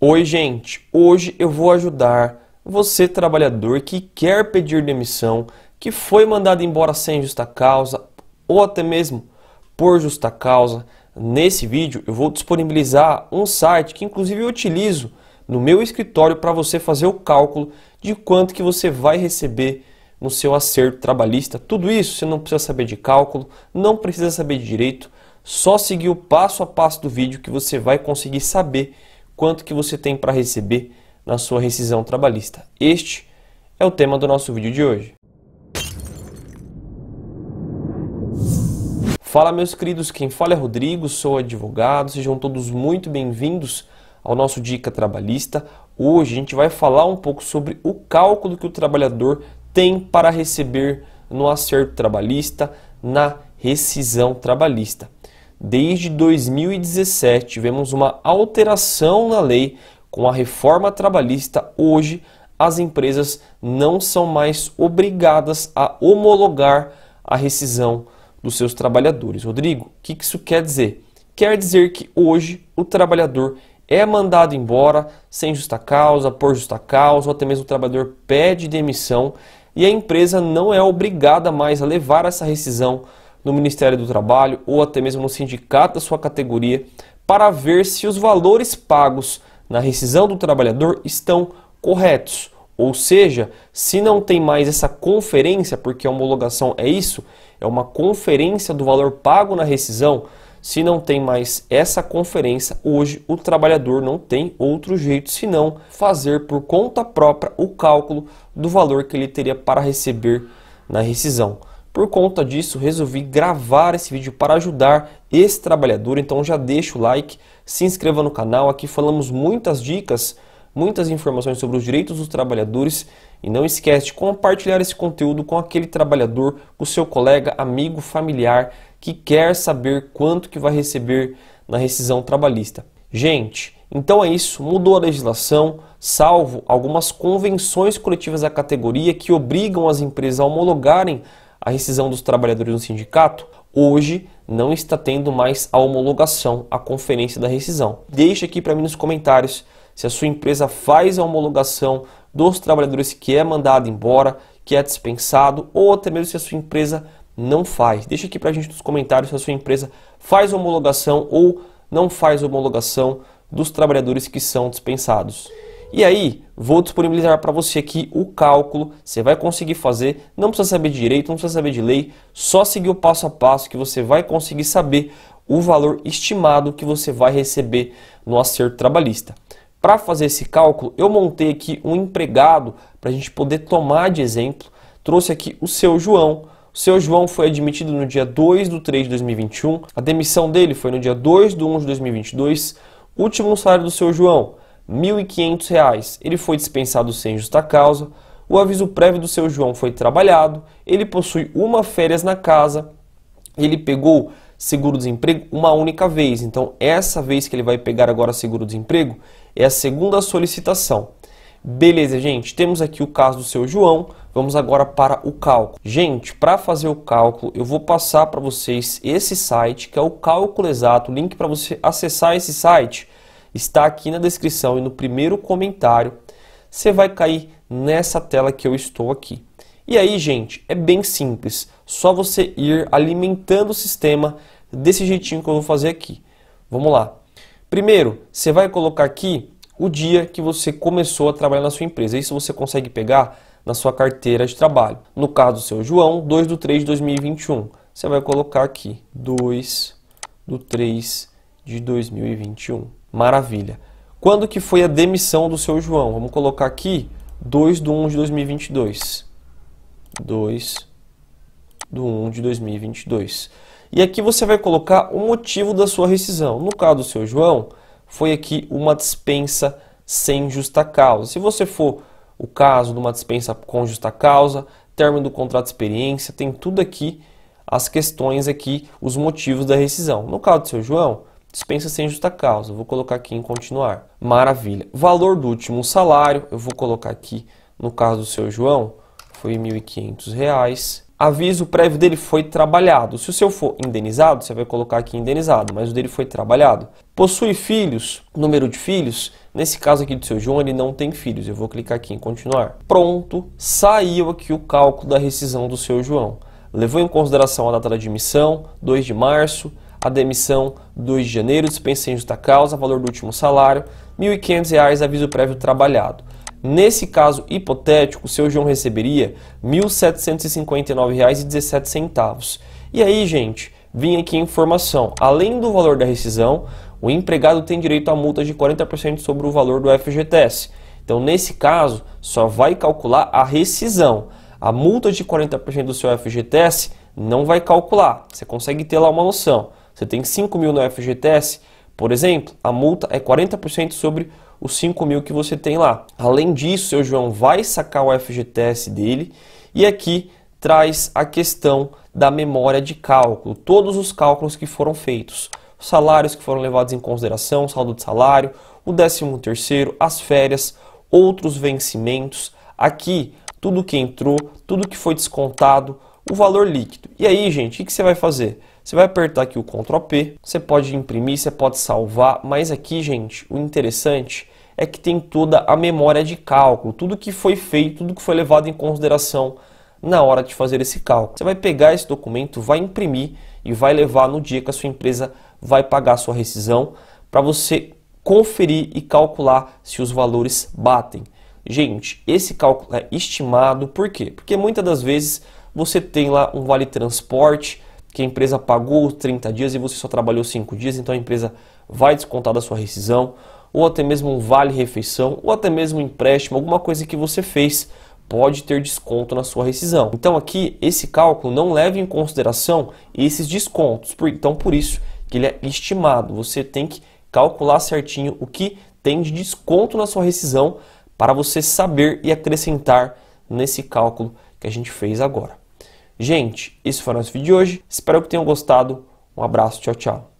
Oi, gente. Hoje eu vou ajudar você, trabalhador que quer pedir demissão, que foi mandado embora sem justa causa ou até mesmo por justa causa. Nesse vídeo eu vou disponibilizar um site que inclusive eu utilizo no meu escritório para você fazer o cálculo de quanto que você vai receber no seu acerto trabalhista. Tudo isso você não precisa saber de cálculo, não precisa saber de direito, só seguir o passo a passo do vídeo que você vai conseguir saber quanto que você tem para receber na sua rescisão trabalhista. Este é o tema do nosso vídeo de hoje. Fala meus queridos, quem fala é Rodrigo, sou advogado, sejam todos muito bem-vindos ao nosso Dica Trabalhista. Hoje a gente vai falar um pouco sobre o cálculo que o trabalhador tem para receber no acerto trabalhista, na rescisão trabalhista. Desde 2017, tivemos uma alteração na lei com a reforma trabalhista. Hoje, as empresas não são mais obrigadas a homologar a rescisão dos seus trabalhadores. Rodrigo, o que isso quer dizer? Quer dizer que hoje o trabalhador é mandado embora sem justa causa, por justa causa, ou até mesmo o trabalhador pede demissão e a empresa não é obrigada mais a levar essa rescisão no Ministério do Trabalho ou até mesmo no sindicato da sua categoria para ver se os valores pagos na rescisão do trabalhador estão corretos. Ou seja, se não tem mais essa conferência, porque a homologação é isso, é uma conferência do valor pago na rescisão, se não tem mais essa conferência, hoje o trabalhador não tem outro jeito senão fazer por conta própria o cálculo do valor que ele teria para receber na rescisão. Por conta disso, resolvi gravar esse vídeo para ajudar esse trabalhador, então já deixa o like, se inscreva no canal, aqui falamos muitas dicas, muitas informações sobre os direitos dos trabalhadores e não esquece de compartilhar esse conteúdo com aquele trabalhador, com seu colega, amigo, familiar que quer saber quanto que vai receber na rescisão trabalhista. Gente, então é isso, mudou a legislação, salvo algumas convenções coletivas da categoria que obrigam as empresas a homologarem a rescisão dos trabalhadores no sindicato, hoje não está tendo mais a homologação, a conferência da rescisão. Deixe aqui para mim nos comentários se a sua empresa faz a homologação dos trabalhadores que é mandado embora, que é dispensado, ou até mesmo se a sua empresa não faz. Deixa aqui para a gente nos comentários se a sua empresa faz homologação ou não faz homologação dos trabalhadores que são dispensados. E aí, vou disponibilizar para você aqui o cálculo, você vai conseguir fazer, não precisa saber de direito, não precisa saber de lei, só seguir o passo a passo que você vai conseguir saber o valor estimado que você vai receber no acerto trabalhista. Para fazer esse cálculo, eu montei aqui um empregado para a gente poder tomar de exemplo. Trouxe aqui o seu João. O seu João foi admitido no dia 2 de 3 de 2021. A demissão dele foi no dia 2 de 1 de 2022. Último salário do seu João, R$ 1.500. Ele foi dispensado sem justa causa, o aviso prévio do seu João foi trabalhado, ele possui uma férias na casa, ele pegou seguro-desemprego uma única vez. Então, essa vez que ele vai pegar agora seguro-desemprego é a segunda solicitação. Beleza, gente, temos aqui o caso do seu João. Vamos agora para o cálculo. Gente, para fazer o cálculo, eu vou passar para vocês esse site que é o cálculo exato, link para você acessar esse site está aqui na descrição e no primeiro comentário, você vai cair nessa tela que eu estou aqui. E aí, gente, é bem simples, só você ir alimentando o sistema desse jeitinho que eu vou fazer aqui. Vamos lá. Primeiro, você vai colocar aqui o dia que você começou a trabalhar na sua empresa. Isso você consegue pegar na sua carteira de trabalho. No caso, seu João, 2 do 3 de 2021. Você vai colocar aqui 2 do 3 de 2021. Maravilha. Quando que foi a demissão do seu João? Vamos colocar aqui 2 de 1 de 2022. 2 de 1 de 2022. E aqui você vai colocar o motivo da sua rescisão. No caso do seu João, foi aqui uma dispensa sem justa causa. Se você for o caso de uma dispensa com justa causa, término do contrato de experiência, tem tudo aqui, as questões aqui, os motivos da rescisão. No caso do seu João, Dispensa sem justa causa. vou colocar aqui em continuar. Maravilha. Valor do último salário, eu vou colocar aqui, no caso do seu João, foi R$ 1.500 aviso prévio dele foi trabalhado. Se o seu for indenizado, você vai colocar aqui indenizado, mas o dele foi trabalhado. Possui filhos, número de filhos. Nesse caso aqui do seu João, ele não tem filhos. Eu vou clicar aqui em continuar. Pronto, saiu aqui o cálculo da rescisão do seu João. Levou em consideração a data da admissão, 2 de março, a demissão 2 de janeiro, dispensa em justa causa, valor do último salário, R$ 1.500, aviso prévio trabalhado. Nesse caso hipotético, o seu João receberia R$ 1.759,17. E aí, gente, vim aqui a informação. Além do valor da rescisão, o empregado tem direito a multa de 40% sobre o valor do FGTS. Então, nesse caso, só vai calcular a rescisão. A multa de 40% do seu FGTS não vai calcular. Você consegue ter lá uma noção. Você tem 5 mil no FGTS, por exemplo, a multa é 40% sobre os 5 mil que você tem lá. Além disso, seu João vai sacar o FGTS dele e aqui traz a questão da memória de cálculo, todos os cálculos que foram feitos, salários que foram levados em consideração, saldo de salário, o 13 terceiro, as férias, outros vencimentos, aqui tudo que entrou, tudo que foi descontado, o valor líquido. E aí, gente, o que você vai fazer? Você vai apertar aqui o Ctrl P, você pode imprimir, você pode salvar, mas aqui, gente, o interessante é que tem toda a memória de cálculo, tudo que foi feito, tudo que foi levado em consideração na hora de fazer esse cálculo. Você vai pegar esse documento, vai imprimir e vai levar no dia que a sua empresa vai pagar a sua rescisão para você conferir e calcular se os valores batem. Gente, esse cálculo é estimado por quê? Porque muitas das vezes você tem lá um vale transporte que a empresa pagou 30 dias e você só trabalhou 5 dias, então a empresa vai descontar da sua rescisão, ou até mesmo um vale refeição, ou até mesmo um empréstimo, alguma coisa que você fez pode ter desconto na sua rescisão. Então aqui esse cálculo não leva em consideração esses descontos, então por isso que ele é estimado. Você tem que calcular certinho o que tem de desconto na sua rescisão para você saber e acrescentar nesse cálculo que a gente fez agora. Gente, esse foi o nosso vídeo de hoje. Espero que tenham gostado. Um abraço, tchau, tchau.